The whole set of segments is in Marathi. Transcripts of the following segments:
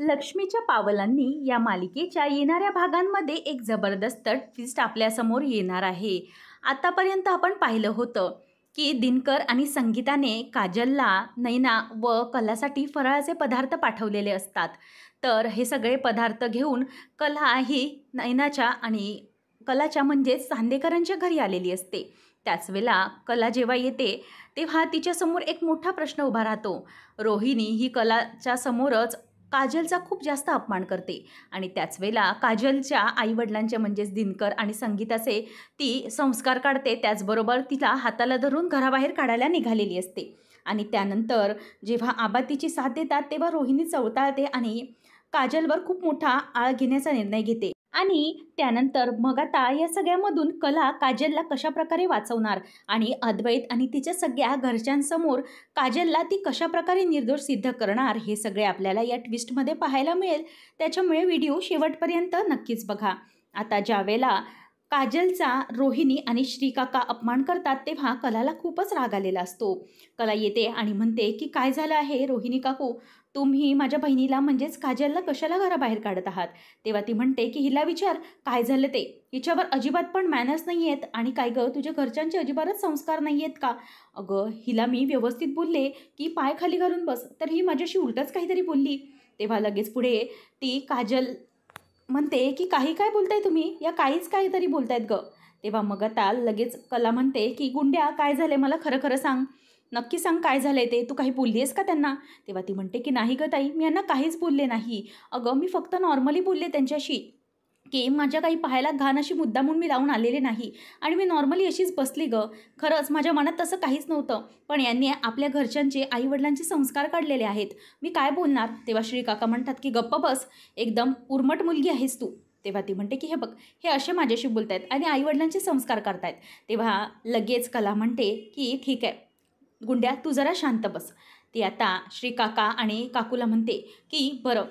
लक्ष्मीच्या पावलांनी या मालिकेच्या येणाऱ्या भागांमध्ये एक जबरदस्त ट्विस्ट आपल्यासमोर येणार आहे आतापर्यंत आपण पाहिलं होतं की दिनकर आणि संगीताने काजलला नैना व कलासाठी फराळाचे पदार्थ पाठवलेले असतात तर हे सगळे पदार्थ घेऊन कला ही नैनाच्या आणि कलाच्या म्हणजेच सांदेकरांच्या घरी आलेली असते त्याच कला जेव्हा येते तेव्हा तिच्यासमोर एक मोठा प्रश्न उभा राहतो रोहिणी ही कलाच्या समोरच काजलचा खूप जास्त अपमान करते आणि त्याच वेळेला काजलच्या आईवडिलांचे म्हणजेच दिनकर आणि संगीताचे ती संस्कार काढते त्याचबरोबर तिला हाताला धरून घराबाहेर काढायला निघालेली असते आणि त्यानंतर जेव्हा आबा तिची साथ देतात तेव्हा रोहिणी चवताळते आणि काजलवर खूप मोठा आळ घेण्याचा निर्णय घेते आणि त्यानंतर मग आता या सगळ्यामधून कला काजलला कशाप्रकारे वाचवणार आणि अद्वैत आणि तिच्या सगळ्या घरच्यांसमोर काजलला ती कशाप्रकारे निर्दोष सिद्ध करणार हे सगळे आपल्याला या ट्विस्टमध्ये पाहायला मिळेल त्याच्यामुळे व्हिडिओ शेवटपर्यंत नक्कीच बघा आता ज्यावेळेला काजलचा रोहिणी आणि श्रीकाका अपमान करतात तेव्हा कलाला खूपच राग आलेला असतो कला येते आणि म्हणते की काय झालं आहे रोहिणी काकू तुम्ही माझ्या बहिणीला म्हणजेच काजलला कशाला घराबाहेर काढत आहात तेव्हा ती म्हणते की हिला विचार काय झालं ते हिच्यावर अजिबात पण मॅनर्स नाही आहेत आणि काय गं तुझ्या घरच्यांचे अजिबातच संस्कार नाही आहेत का अगं हिला मी व्यवस्थित बोलले की पाय खाली घालून बस तर ही माझ्याशी उलटंच काहीतरी बोलली तेव्हा लगेच पुढे ती काजल म्हणते की काही काय बोलताय तुम्ही या काहीच काहीतरी बोलतायत ग तेव्हा मग आता लगेच कला म्हणते की गुंड्या काय झाले मला खरं खरं सांग नक्की सांग काय झालं ते तू काही बोलली आहेस का त्यांना तेव्हा ती म्हणते की नाही गं ताई मी यांना काहीच बोलले नाही अगं मी फक्त नॉर्मली बोलले त्यांच्याशी की माझ्या काही पाहायला घाण अशी मुद्दा म्हणून मी लावून आलेले नाही आणि मी नॉर्मली अशीच बसली ग खरंच माझ्या मनात तसं काहीच नव्हतं पण यांनी आपल्या घरच्यांचे आईवडिलांचे संस्कार काढलेले आहेत मी काय बोलणार तेव्हा श्रीकाका म्हणतात की गप्प बस एकदम उर्मट मुलगी आहेस तू तेव्हा ती म्हणते की हे बघ हे असे माझ्याशी बोलत आहेत आणि आईवडिलांचे संस्कार करतायत तेव्हा लगेच कला म्हणते की ठीक आहे गुंड्या तू जरा शांत बस ती आता श्री काका आणि काकूला म्हणते की बरं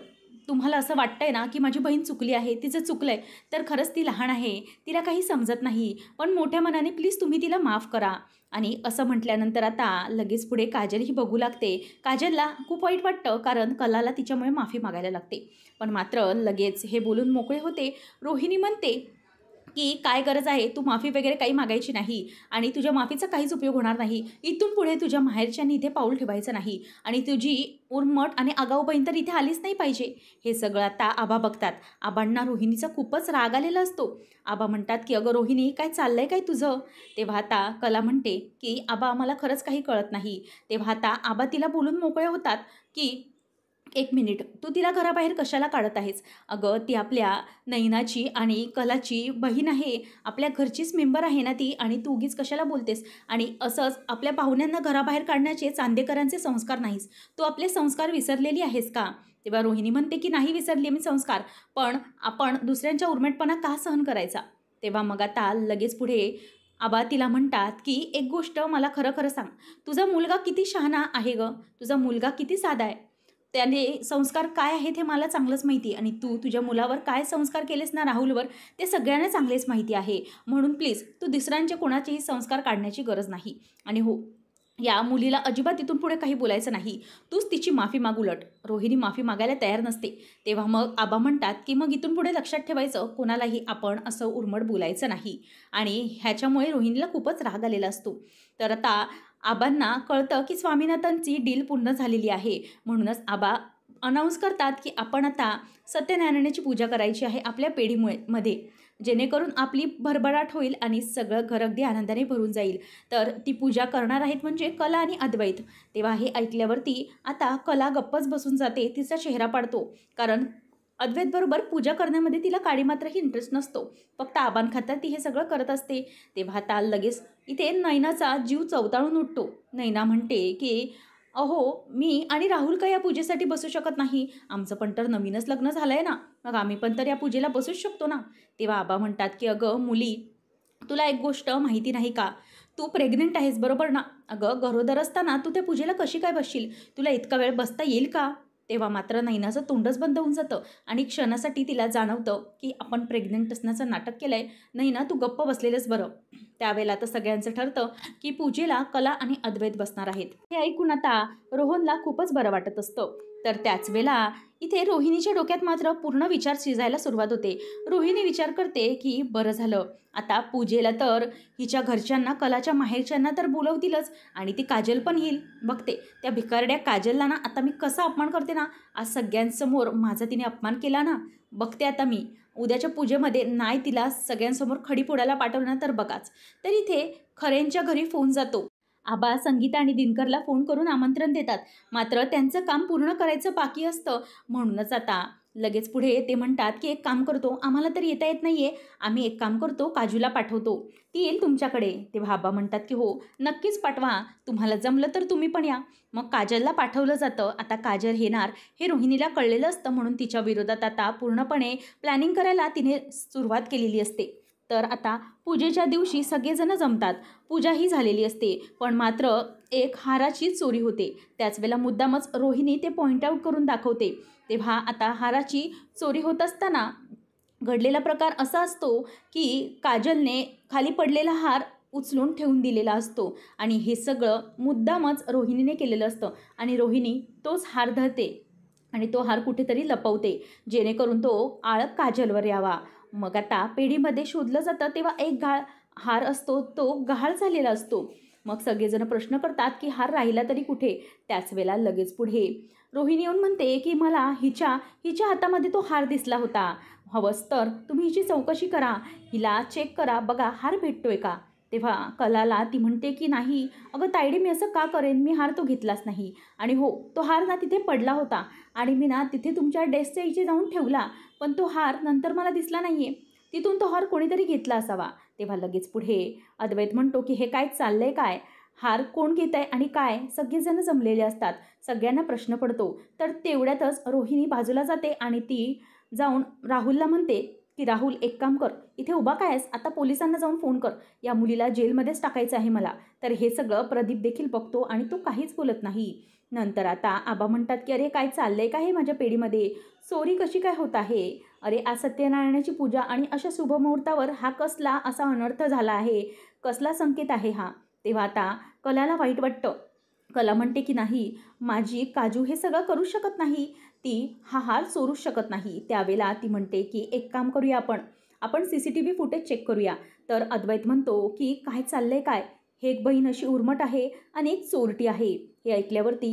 तुम्हाला असं वाटतंय ना की माझी बहीण चुकली आहे तिचं चुकलं आहे तर खरंच ती लहान आहे तिला काही समजत नाही पण मोठ्या मनाने प्लीज तुम्ही तिला माफ करा आणि असं म्हटल्यानंतर आता लगेच पुढे काजल ही बघू लागते काजलला खूप वाईट वाटतं कारण कलाला तिच्यामुळे माफी मागायला लागते पण मात्र लगेच हे बोलून मोकळे होते रोहिणी म्हणते की काय गरज आहे तू माफी वगैरे काही मागायची नाही आणि तुझ्या माफीचा काहीच उपयोग होणार नाही इथून पुढे तुझ्या माहेरच्यांनी इथे पाऊल ठेवायचं नाही आणि तुझी उर्मट आणि आगाऊ बहीण तर इथे आलीच नाही पाहिजे हे सगळं आता आबा बघतात आबांना रोहिणीचा खूपच राग आलेला असतो आबा म्हणतात की अगं रोहिणी काय चाललं आहे काय तुझं तेव्हा आता कला म्हणते की आबा आम्हाला खरंच काही कळत नाही तेव्हा आता आबा तिला बोलून मोकळे होतात की एक मिनिट तू तिला घराबाहेर कशाला काढत आहेस अगं ती आपल्या नैनाची आणि कलाची बहीण आहे आपल्या घरचीच मेंबर आहे ना ती आणि तू उगीच कशाला बोलतेस आणि असंच आपल्या पाहुण्यांना घराबाहेर काढण्याचे चांदेकरांचे संस्कार नाहीस तू आपले संस्कार विसरलेली आहेस का तेव्हा रोहिणी म्हणते की नाही विसरली मी संस्कार पण आपण दुसऱ्यांच्या उर्मेटपणा का सहन करायचा तेव्हा मग आता लगेच पुढे आबा तिला म्हणतात की एक गोष्ट मला खरं खरं सांग तुझा मुलगा किती शहाणा आहे ग तुझा मुलगा किती साधा आहे त्याने संस्कार काय आहेत हे मला चांगलंच माहिती आणि तू तुझ्या मुलावर काय संस्कार केलेस ना राहुलवर ते सगळ्यांना चांगलेच माहिती आहे म्हणून प्लीज तू दुसऱ्यांचे कोणाचेही संस्कार काढण्याची गरज नाही आणि हो या मुलीला अजिबात तिथून पुढे काही बोलायचं नाही तूच तिची माफी माग उलट रोहिणी माफी मागायला तयार नसते तेव्हा मग आबा म्हणतात की मग इथून पुढे लक्षात ठेवायचं कोणालाही आपण असं उर्मट बोलायचं नाही आणि ह्याच्यामुळे रोहिणीला खूपच राग आलेला असतो तर आता आबांना कळतं की स्वामीनाथांची डील पूर्ण झालेली आहे म्हणूनच आबा अनाऊन्स करतात की आपण आता सत्यनारायणाची पूजा करायची आहे आपल्या पेढीमुळे मध्ये जेणेकरून आपली भरभराट होईल आणि सगळं घर अगदी आनंदाने भरून जाईल तर ती पूजा करणार आहेत म्हणजे कला आणि अद्वैत तेव्हा हे ऐकल्यावरती आता कला गप्पच बसून जाते तिचा चेहरा पाडतो कारण बरोबर पूजा करण्यामध्ये तिला काळी मात्रही इंटरेस्ट नसतो फक्त आबान खातात ती हे सगळं करत असते तेव्हा ताल लगेच इथे नैनाचा जीव चवताळून उठतो नैना म्हणते की अहो मी आणि राहुल का या पूजेसाठी बसू शकत नाही आमचं पण तर नवीनच लग्न झालं आहे ना मग आम्ही पण तर या पूजेला बसूच शकतो ना तेव्हा आबा म्हणतात की अगं मुली तुला एक गोष्ट माहिती नाही का तू प्रेग्नेंट आहेस बरोबर ना अगं गरोदर असताना तू त्या पूजेला कशी काय बसशील तुला इतका वेळ बसता येईल का तेव्हा मात्र नैनाचं तोंडच बंद होऊन जातं आणि क्षणासाठी तिला जाणवतं की आपण प्रेग्नंट असण्याचं नाटक केलंय नैना तू गप्प बसलेलंच बरं त्यावेळेला तर सगळ्यांचं ठरतं की पूजेला कला आणि अद्वैत बसणार आहेत हे ऐकून आता रोहनला खूपच बरं वाटत असतं तर त्याच वेळेला इथे रोहिणीच्या डोक्यात मात्र पूर्ण विचार शिजायला सुरुवात होते रोहिणी विचार करते की बरं झालं आता पूजेला तर हिच्या घरच्यांना कलाच्या माहेरच्यांना तर बोलवतीलच आणि ती काजल पण येईल बघते त्या भिकारड्या काजलला ना आता मी कसा अपमान करते ना आज सगळ्यांसमोर माझा तिने अपमान केला ना बघते आता मी उद्याच्या पूजेमध्ये नाही तिला सगळ्यांसमोर खडी फोडायला पाठवलं तर बघाच तर इथे खरेंच्या घरी फोन जातो आबा संगीता आणि दिनकरला फोन करून आमंत्रण देतात मात्र त्यांचं काम पूर्ण करायचं बाकी असतं म्हणूनच आता लगेच पुढे ते म्हणतात की एक काम करतो आम्हाला तर येता येत नाही आहे आम्ही एक काम करतो काजूला पाठवतो ती येईल तुमच्याकडे तेव्हा आबा म्हणतात की हो नक्कीच पाठवा तुम्हाला जमलं तर तुम्ही पण या मग काजलला पाठवलं जातं आता काजल येणार हे रोहिणीला कळलेलं असतं म्हणून तिच्या विरोधात आता पूर्णपणे प्लॅनिंग करायला तिने सुरुवात केलेली असते तर आता पूजेच्या दिवशी सगळेजण जमतात पूजाही झालेली असते पण मात्र एक हाराची चोरी होते त्याच वेळेला मुद्दामच रोहिणी ते पॉईंट आऊट करून दाखवते तेव्हा आता हाराची चोरी होत असताना घडलेला प्रकार असा असतो की काजलने खाली पडलेला हार उचलून ठेवून दिलेला असतो आणि हे सगळं मुद्दामच रोहिणीने केलेलं असतं आणि रोहिणी तोच हार धरते आणि तो हार कुठेतरी लपवते जेणेकरून तो आळप काजलवर यावा मग आता पेढीमध्ये शोधलं जातं तेव्हा एक गाळ हार असतो तो गहाळ झालेला असतो मग सगळेजण प्रश्न करतात की हार राहिला तरी कुठे त्याच वेळेला लगेच पुढे रोहिणी येऊन म्हणते की मला हिच्या हिच्या हातामध्ये तो हार दिसला होता हवंच तर तुम्ही हिची चौकशी करा हिला चेक करा बघा हार भेटतोय का तेव्हा कलाला ती म्हणते की नाही अगं तायडी मी असं का करेन मी हार तो घेतलाच नाही आणि हो तो हार ना तिथे पडला होता आणि मी ना तिथे तुमच्या डेस्कच्या इथे जाऊन ठेवला पण तो हार नंतर मला दिसला नाही आहे तिथून तो हार कोणीतरी घेतला असावा तेव्हा लगेच पुढे अद्वैत म्हणतो की हे काय चाललंय काय हार कोण घेत आहे आणि काय सगळेजण जमलेले असतात सगळ्यांना प्रश्न पडतो तर तेवढ्यातच रोहिणी बाजूला जाते आणि ती जाऊन राहुलला म्हणते की राहुल एक काम कर इथे उभा काय आहेस आता पोलिसांना जाऊन फोन कर या मुलीला जेलमध्येच टाकायचं आहे मला तर हे सगळं प्रदीप देखील बघतो आणि तो काहीच बोलत नाही नंतर आता आबा म्हणतात की अरे काय चाललंय का हे माझ्या पेढीमध्ये चोरी कशी काय होत आहे अरे आज सत्यनारायणाची पूजा आणि अशा शुभमुहूर्तावर हा कसला असा अनर्थ झाला आहे कसला संकेत आहे हा तेव्हा आता कलाला वाईट वाटतं कला म्हणते की नाही माझी काजू हे सगळं करू शकत नाही ती हा हार चोरू शकत नाही त्यावेळेला ती म्हणते की एक काम करूया आपण आपण C C T V footage check करूया तर अद्वैत म्हणतो की काय चाललंय काय हे एक बहीण अशी उर्मट आहे आणि एक चोरटी आहे हे ऐकल्यावरती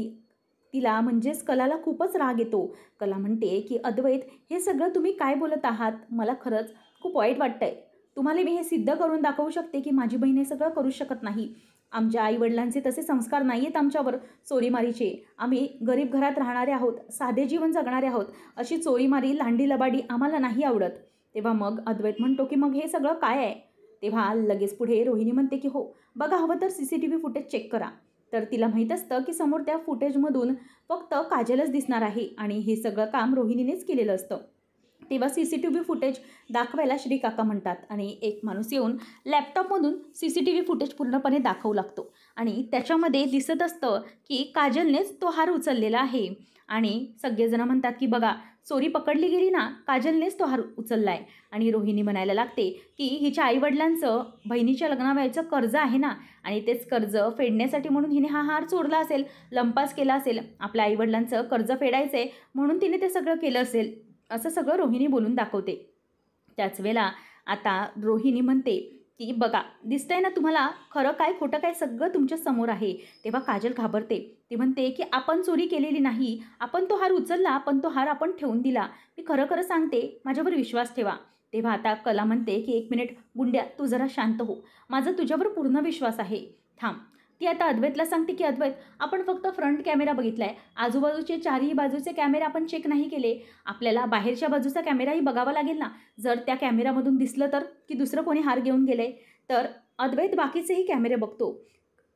तिला म्हणजेच कलाला खूपच राग येतो कला म्हणते की अद्वैत हे सगळं तुम्ही काय बोलत आहात मला खरंच खूप वाईट वाटतंय तुम्हाला मी हे सिद्ध करून दाखवू शकते की माझी बहीण हे सगळं करू शकत नाही आमच्या आईवडिलांचे तसे संस्कार नाही आहेत आमच्यावर चोरीमारीचे आम्ही गरीब घरात राहणारे आहोत साधे जीवन जगणारे आहोत अशी चोरीमारी लांडी लबाडी आम्हाला नाही आवडत तेव्हा मग अद्वैत म्हणतो की मग हे सगळं काय आहे तेव्हा लगेच पुढे रोहिणी म्हणते की हो बघा हवं तर C C T V footage check करा तर तिला माहीत असतं की समोर त्या फुटेजमधून फक्त काजलच दिसणार आहे आणि हे सगळं काम रोहिणीनेच केलेलं असतं तेव्हा C C T V footage दाखवायला श्री काका म्हणतात आणि एक माणूस येऊन लॅपटॉपमधून C C T V footage पूर्णपणे दाखवू लागतो आणि त्याच्यामध्ये दिसत असतं की काजलनेच तो हार उचललेला आहे आणि सगळेजणं म्हणतात की बघा चोरी पकडली गेली ना काजलनेच तो हार उचलला आहे आणि रोहिणी म्हणायला लागते की हिच्या आईवडिलांचं बहिणीच्या लग्नावयाचं कर्ज आहे ना आणि तेच कर्ज फेडण्यासाठी म्हणून हिने हा हार चोरला असेल लंपास केला असेल आपल्या आईवडिलांचं कर्ज फेडायचं आहे म्हणून तिने ते सगळं केलं असेल असं सगळं रोहिणी बोलून दाखवते त्याच वेळेला आता रोहिणी म्हणते की बघा दिसतंय ना तुम्हाला खरं काय खोटं काय सगळं तुमच्या समोर आहे तेव्हा काजल घाबरते ती म्हणते की आपण चोरी केलेली नाही आपण तो हार उचलला पण तो हार आपण ठेवून दिला मी खरं खरं सांगते माझ्यावर विश्वास ठेवा तेव्हा आता कला म्हणते की एक मिनिट गुंड्या तू जरा शांत हो माझा तुझ्यावर पूर्ण विश्वास आहे थांब ती आता अद्वैतला सांगते की अद्वैत आपण फक्त फ्रंट कॅमेरा बघितला आहे आजूबाजूचे चारही बाजूचे कॅमेरे आपण चेक नाही केले आपल्याला बाहेरच्या बाजूचा कॅमेराही बघावा लागेल ना जर त्या कॅमेरामधून दिसलं तर की दुसरं कोणी हार घेऊन गेलं तर अद्वैत बाकीचेही कॅमेरे बघतो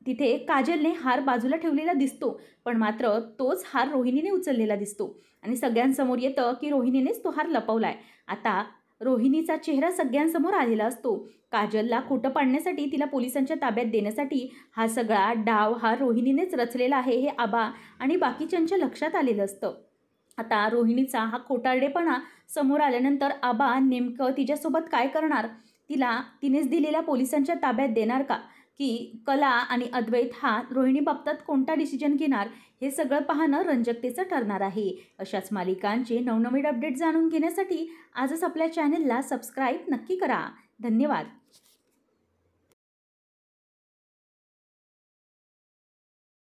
तिथे काजलने हार बाजूला ठेवलेला दिसतो पण मात्र तोच हार रोहिणीने उचललेला दिसतो आणि सगळ्यांसमोर येतं की रोहिणीनेच तो हार लपवला आहे आता रोहिणीचा चेहरा सगळ्यांसमोर आलेला असतो काजलला खोटं पाडण्यासाठी तिला पोलिसांच्या ताब्यात देण्यासाठी हा सगळा डाव हा रोहिणीनेच रचलेला आहे हे आबा आणि बाकीच्यांच्या लक्षात आलेलं असतं आता रोहिणीचा हा खोटारडेपणा समोर आल्यानंतर आबा नेमकं तिच्यासोबत काय करणार तिला तिनेच दिलेल्या पोलिसांच्या ताब्यात देणार का की कला आणि अद्वैत हा रोहिणी रोहिणीबाबतीत कोणता डिसिजन घेणार हे सगळं पाहणं रंजकतेचं ठरणार आहे अशाच मालिकांचे नवनवीन अपडेट जाणून घेण्यासाठी आजच आपल्या चॅनेलला सबस्क्राईब नक्की करा धन्यवाद